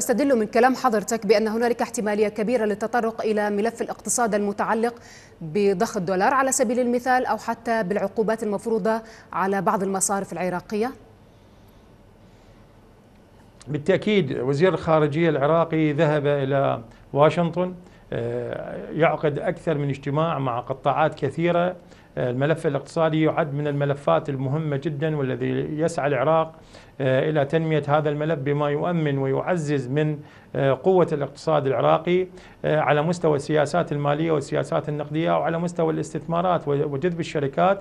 أستدل من كلام حضرتك بأن هنالك احتمالية كبيرة للتطرق إلى ملف الاقتصاد المتعلق بضخ الدولار على سبيل المثال أو حتى بالعقوبات المفروضة على بعض المصارف العراقية؟ بالتأكيد وزير الخارجية العراقي ذهب إلى واشنطن آه، يعقد أكثر من اجتماع مع قطاعات كثيرة الملف الاقتصادي يعد من الملفات المهمة جدا والذي يسعى العراق آه، إلى تنمية هذا الملف بما يؤمن ويعزز من آه، قوة الاقتصاد العراقي آه، على مستوى السياسات المالية والسياسات النقدية وعلى مستوى الاستثمارات وجذب الشركات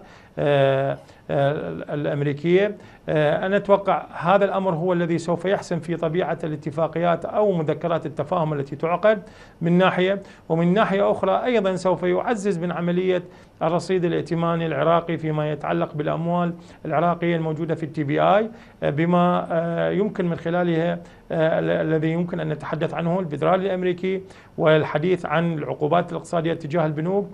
الأمريكية أنا أتوقع هذا الأمر هو الذي سوف يحسم في طبيعة الاتفاقيات أو مذكرات التفاهم التي تعقد من ناحية ومن ناحية أخرى أيضا سوف يعزز من عملية الرصيد الائتماني العراقي فيما يتعلق بالأموال العراقية الموجودة في التي بي آي آه، بما آه، يمكن من خلالها آه، الذي يمكن أن نتحدث عنه الفيدرالي الأمريكي والحديث عن العقوبات الاقتصادية تجاه البنوك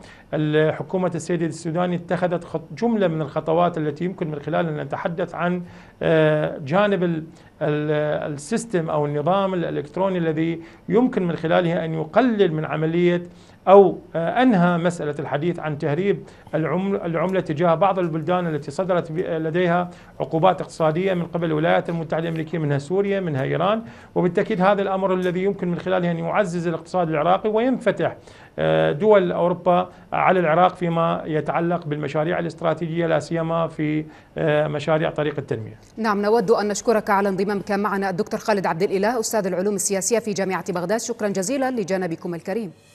حكومة السيد السوداني اتخذت جملة من الخطوات التي يمكن من خلالها ان نتحدث عن آه، جانب السيستم أو النظام الإلكتروني الذي يمكن من خلاله أن يقلل من عملية أو آه، أنهى مسألة الحديث عن تهريب العملة تجاه بعض البلدان التي صدرت لديها عقوبات اقتصادية من قبل الولايات المتحدة الأمريكية منها سوريا منها إيران وبالتأكيد هذا الأمر الذي يمكن من خلاله أن يعزز الاقتصاد العراقي وينفتح آه، دول أوروبا على العراق فيما يتعلق بالمشاريع الاستراتيجية لا سيما في آه، مشاريع طريق التنمية نعم نود أن نشكرك على انضمامك معنا الدكتور خالد عبد الإله أستاذ العلوم السياسية في جامعة بغداد شكرا جزيلا لجانبكم الكريم